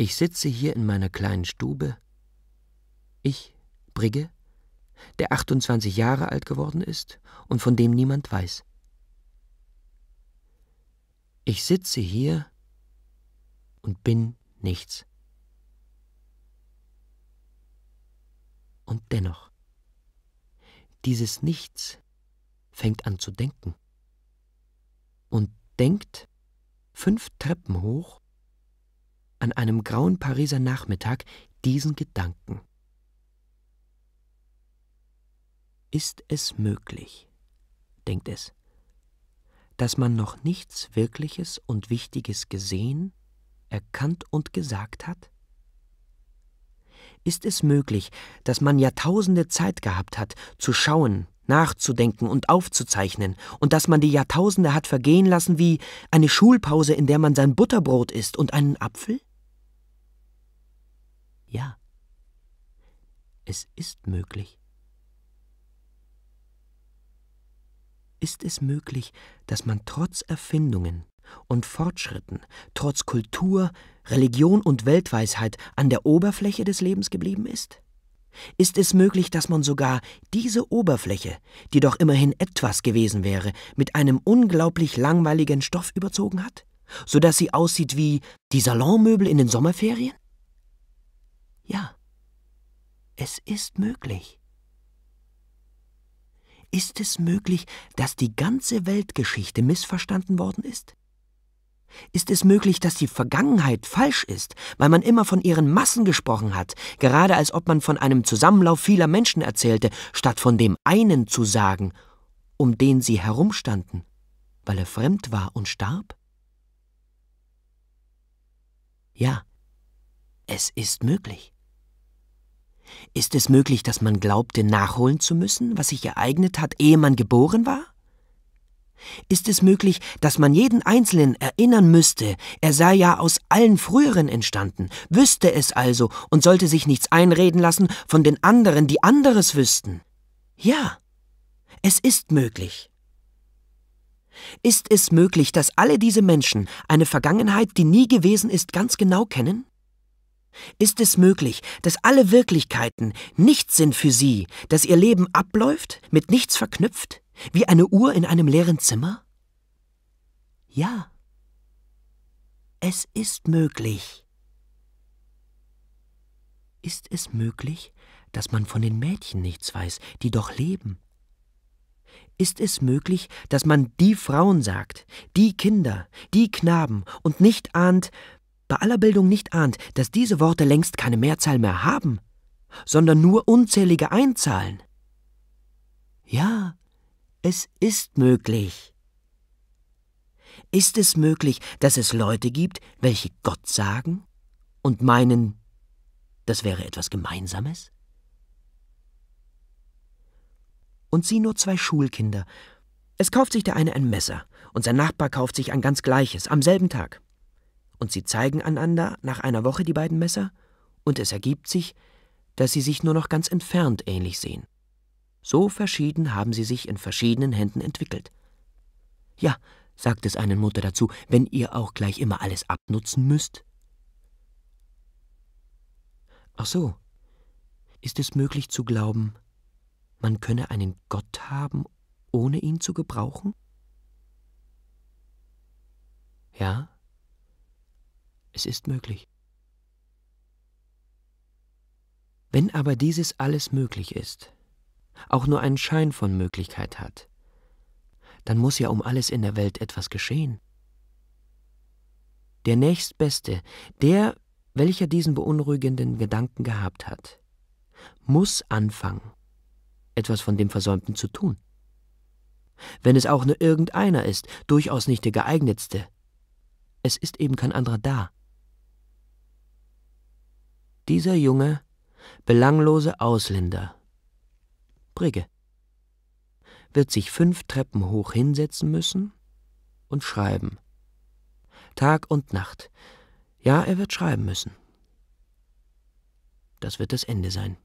Ich sitze hier in meiner kleinen Stube. Ich, Brigge, der 28 Jahre alt geworden ist und von dem niemand weiß. Ich sitze hier und bin nichts. Und dennoch, dieses Nichts fängt an zu denken und denkt fünf Treppen hoch an einem grauen Pariser Nachmittag diesen Gedanken. Ist es möglich, denkt es, dass man noch nichts Wirkliches und Wichtiges gesehen, erkannt und gesagt hat? Ist es möglich, dass man Jahrtausende Zeit gehabt hat, zu schauen, nachzudenken und aufzuzeichnen, und dass man die Jahrtausende hat vergehen lassen wie eine Schulpause, in der man sein Butterbrot isst und einen Apfel? Ja, es ist möglich. Ist es möglich, dass man trotz Erfindungen und Fortschritten, trotz Kultur, Religion und Weltweisheit an der Oberfläche des Lebens geblieben ist? Ist es möglich, dass man sogar diese Oberfläche, die doch immerhin etwas gewesen wäre, mit einem unglaublich langweiligen Stoff überzogen hat, so dass sie aussieht wie die Salonmöbel in den Sommerferien? Ja, es ist möglich. Ist es möglich, dass die ganze Weltgeschichte missverstanden worden ist? Ist es möglich, dass die Vergangenheit falsch ist, weil man immer von ihren Massen gesprochen hat, gerade als ob man von einem Zusammenlauf vieler Menschen erzählte, statt von dem einen zu sagen, um den sie herumstanden, weil er fremd war und starb? Ja, es ist möglich. Ist es möglich, dass man glaubte, nachholen zu müssen, was sich ereignet hat, ehe man geboren war? Ist es möglich, dass man jeden Einzelnen erinnern müsste, er sei ja aus allen früheren entstanden, wüsste es also und sollte sich nichts einreden lassen von den anderen, die anderes wüssten? Ja, es ist möglich. Ist es möglich, dass alle diese Menschen eine Vergangenheit, die nie gewesen ist, ganz genau kennen? Ist es möglich, dass alle Wirklichkeiten nichts sind für sie, dass ihr Leben abläuft, mit nichts verknüpft, wie eine Uhr in einem leeren Zimmer? Ja, es ist möglich. Ist es möglich, dass man von den Mädchen nichts weiß, die doch leben? Ist es möglich, dass man die Frauen sagt, die Kinder, die Knaben und nicht ahnt, bei aller Bildung nicht ahnt, dass diese Worte längst keine Mehrzahl mehr haben, sondern nur unzählige Einzahlen. Ja, es ist möglich. Ist es möglich, dass es Leute gibt, welche Gott sagen und meinen, das wäre etwas Gemeinsames? Und sieh nur zwei Schulkinder. Es kauft sich der eine ein Messer, und sein Nachbar kauft sich ein ganz gleiches, am selben Tag und sie zeigen einander nach einer Woche die beiden Messer, und es ergibt sich, dass sie sich nur noch ganz entfernt ähnlich sehen. So verschieden haben sie sich in verschiedenen Händen entwickelt. Ja, sagt es einen Mutter dazu, wenn ihr auch gleich immer alles abnutzen müsst? Ach so, ist es möglich zu glauben, man könne einen Gott haben, ohne ihn zu gebrauchen? Ja, es ist möglich. Wenn aber dieses alles möglich ist, auch nur einen Schein von Möglichkeit hat, dann muss ja um alles in der Welt etwas geschehen. Der nächstbeste, der, welcher diesen beunruhigenden Gedanken gehabt hat, muss anfangen, etwas von dem Versäumten zu tun. Wenn es auch nur irgendeiner ist, durchaus nicht der geeignetste. Es ist eben kein anderer da. Dieser junge, belanglose Ausländer, Brigge, wird sich fünf Treppen hoch hinsetzen müssen und schreiben. Tag und Nacht. Ja, er wird schreiben müssen. Das wird das Ende sein.